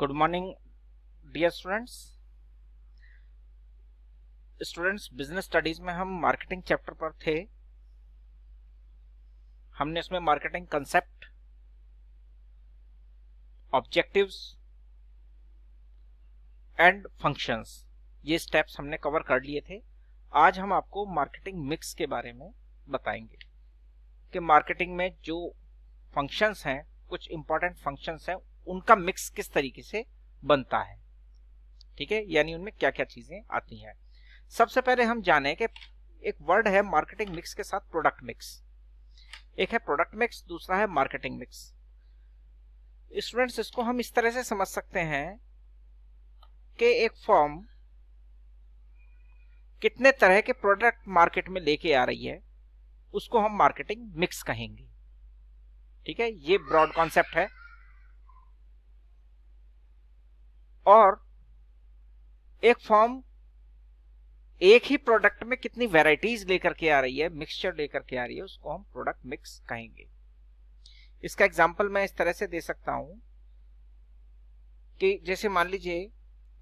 good morning dear students students business studies में हम marketing chapter पर थे हमने इसमें marketing concept objectives and functions ये स्टेप्स हमने कवर कर लिए थे आज हम आपको मार्केटिंग मिक्स के बारे में बताएंगे कि मार्केटिंग में जो फंक्शंस हैं कुछ इंपॉर्टेंट फंक्शंस हैं उनका मिक्स किस तरीके से बनता है ठीक है यानी उनमें क्या क्या चीजें आती हैं सबसे पहले हम जाने के एक वर्ड है मार्केटिंग मिक्स के साथ प्रोडक्ट मिक्स एक है प्रोडक्ट मिक्स दूसरा है मार्केटिंग मिक्स स्टूडेंट्स इसको हम इस तरह से समझ सकते हैं कि एक फॉर्म कितने तरह के प्रोडक्ट मार्केट में लेके आ रही है उसको हम मार्केटिंग मिक्स कहेंगे ठीक है ये ब्रॉड कॉन्सेप्ट है और एक फॉर्म एक ही प्रोडक्ट में कितनी वेराइटीज लेकर के आ रही है मिक्सचर लेकर के आ रही है उसको हम प्रोडक्ट मिक्स कहेंगे इसका एग्जाम्पल मैं इस तरह से दे सकता हूं कि जैसे मान लीजिए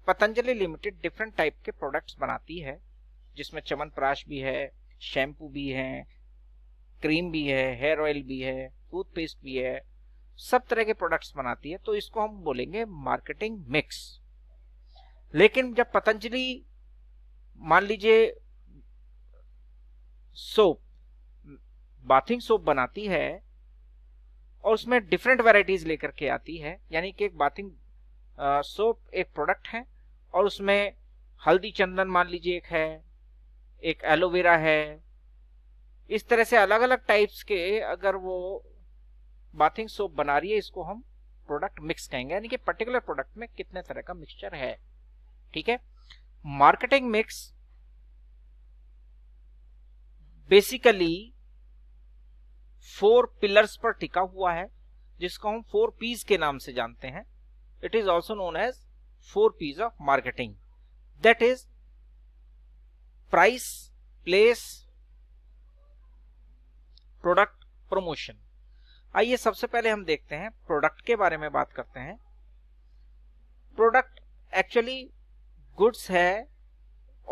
पतंजलि लिमिटेड डिफरेंट टाइप के प्रोडक्ट्स बनाती है जिसमें प्राश भी है शैम्पू भी है क्रीम भी है हेयर ऑयल भी है टूथपेस्ट भी है सब तरह के प्रोडक्ट्स बनाती है तो इसको हम बोलेंगे मार्केटिंग मिक्स लेकिन जब पतंजलि मान लीजिए सोप बाथिंग सोप बनाती है और उसमें डिफरेंट वेराइटीज लेकर के आती है यानी कि एक बाथिंग सोप एक प्रोडक्ट है और उसमें हल्दी चंदन मान लीजिए एक है एक एलोवेरा है इस तरह से अलग अलग टाइप्स के अगर वो बाथिंग सोप बना रही है इसको हम प्रोडक्ट मिक्स कहेंगे यानी कि पर्टिकुलर प्रोडक्ट में कितने तरह का मिक्सचर है ठीक है marketing mix basically four pillars पर टिका हुआ है जिसको हम फोर पीज के नाम से जानते हैं it is also known as four Ps of marketing that is price place product promotion आइए सबसे पहले हम देखते हैं प्रोडक्ट के बारे में बात करते हैं प्रोडक्ट एक्चुअली गुड्स है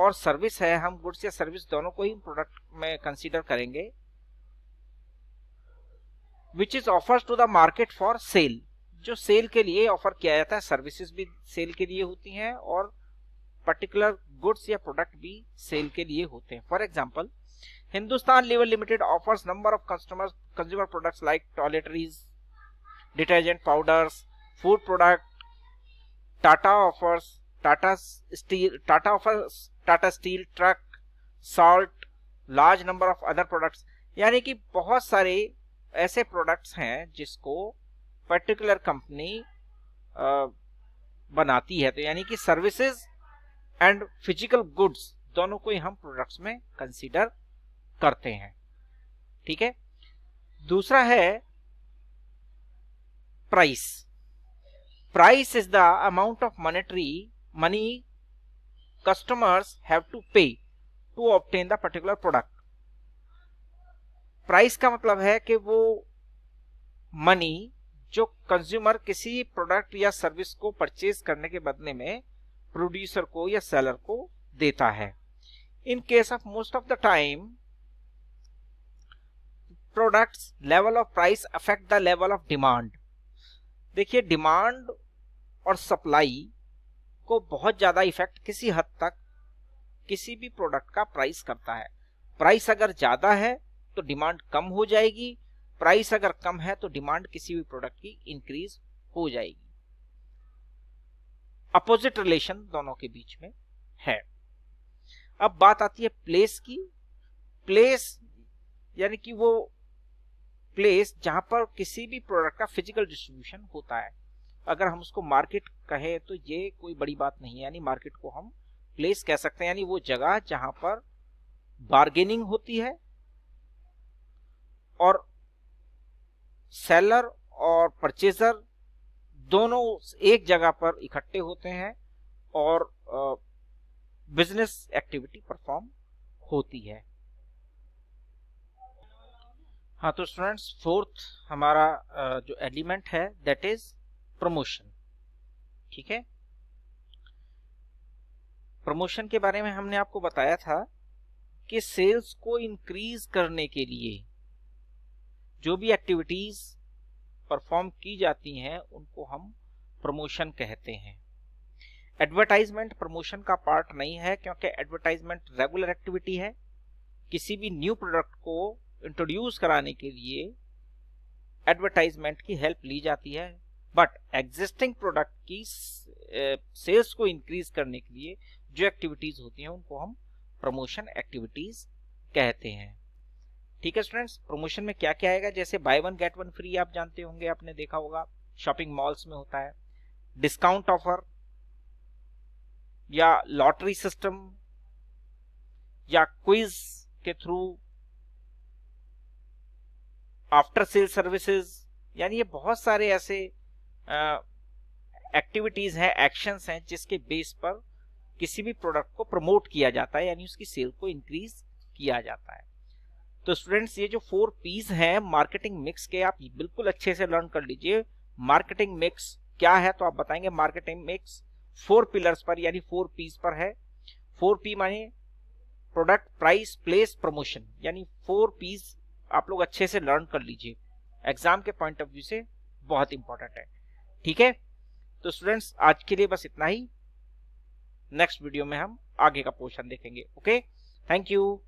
और सर्विस है हम गुड्स या सर्विस दोनों को ही प्रोडक्ट में कंसीडर करेंगे which is offer to the market for sale जो सेल के लिए ऑफर किया जाता है सर्विसेज भी सेल के लिए होती हैं और पर्टिकुलर गुड्स या प्रोडक्ट भी सेल के लिए होते हैं for example Hindustan Lever Limited offers number of customer consumer product like toiletries detergent powders food product Tata offers Tata steel Tata offer Tata steel truck salt large number of other products यानी कि बहुत सारे ऐसे प्रोडक्ट्स हैं जिसको पर्टिकुलर कंपनी बनाती है तो यानी कि सर्विसेज एंड फिजिकल गुड्स दोनों को ही हम प्रोडक्ट्स में कंसीडर करते हैं ठीक है दूसरा है price price is the amount of monetary money customers have to pay to obtain the particular product price का मतलब है कि वो मनी जो कंज्यूमर किसी प्रोडक्ट या सर्विस को परचेज करने के बदले में प्रोड्यूसर को या सेलर को देता है in case of most of the time product level of price affect the level of demand देखिए डिमांड और सप्लाई को बहुत ज़्यादा इफेक्ट किसी हद तक किसी भी प्रोडक्ट का प्राइस करता है प्राइस अगर ज़्यादा है तो डिमांड कम हो जाएगी प्राइस अगर कम है तो डिमांड किसी भी प्रोडक्ट की इंक्रीज हो जाएगी अपोजिट रिलेशन दोनों के बीच में है अब बात आती है प्लेस की प्लेस यानी कि वो प्लेस जहां पर किसी भी प्रोडक्ट का फिजिकल डिस्ट्रीब्यूशन होता है अगर हम उसको मार्केट कहे तो ये कोई बड़ी बात नहीं है यानी मार्केट को हम प्लेस कह सकते हैं यानी वो जगह जहां पर बार्गेनिंग होती है और सेलर और परचेजर दोनों एक जगह पर इकट्ठे होते हैं और बिजनेस एक्टिविटी परफॉर्म होती है हाँ तो स्टूडेंट्स फोर्थ हमारा जो एलिमेंट है दैट इज प्रमोशन ठीक है प्रमोशन के बारे में हमने आपको बताया था कि सेल्स को इंक्रीज करने के लिए जो भी एक्टिविटीज परफॉर्म की जाती हैं उनको हम प्रमोशन कहते हैं एडवर्टाइजमेंट प्रमोशन का पार्ट नहीं है क्योंकि एडवर्टाइजमेंट रेगुलर एक्टिविटी है किसी भी न्यू प्रोडक्ट को इंट्रोड्यूस कराने के लिए एडवर्टाइजमेंट की हेल्प ली जाती है बट एग्जिस्टिंग प्रोडक्ट की सेल्स को इंक्रीज करने के लिए जो एक्टिविटीज होती हैं उनको हम प्रमोशन एक्टिविटीज कहते हैं ठीक है स्टूडेंट्स प्रमोशन में क्या क्या आएगा जैसे buy one get one free आप जानते होंगे आपने देखा होगा शॉपिंग मॉल्स में होता है डिस्काउंट ऑफर या लॉटरी सिस्टम या क्विज के थ्रू आफ्टर सेल सर्विसेज यानी ये बहुत सारे ऐसे एक्टिविटीज़ हैं एक्शंस हैं जिसके बेस पर किसी भी प्रोडक्ट को प्रमोट किया जाता है यानी उसकी सेल को इंक्रीज किया जाता है तो स्टूडेंट्स ये जो फोर पीज हैं मार्केटिंग मिक्स के आप बिल्कुल अच्छे से लर्न कर लीजिए मार्केटिंग मिक्स क्या है तो आप बताएंगे मार्केटिंग मिक्स फोर पिलर्स पर यानी फोर पीज पर है फोर पी माने प्रोडक्ट प्राइस प्लेस प्रमोशन यानी फोर पीज आप लोग अच्छे से लर्न कर लीजिए एग्जाम के पॉइंट ऑफ व्यू से बहुत इंपॉर्टेंट है ठीक है तो स्टूडेंट्स आज के लिए बस इतना ही नेक्स्ट वीडियो में हम आगे का पोर्शन देखेंगे ओके थैंक यू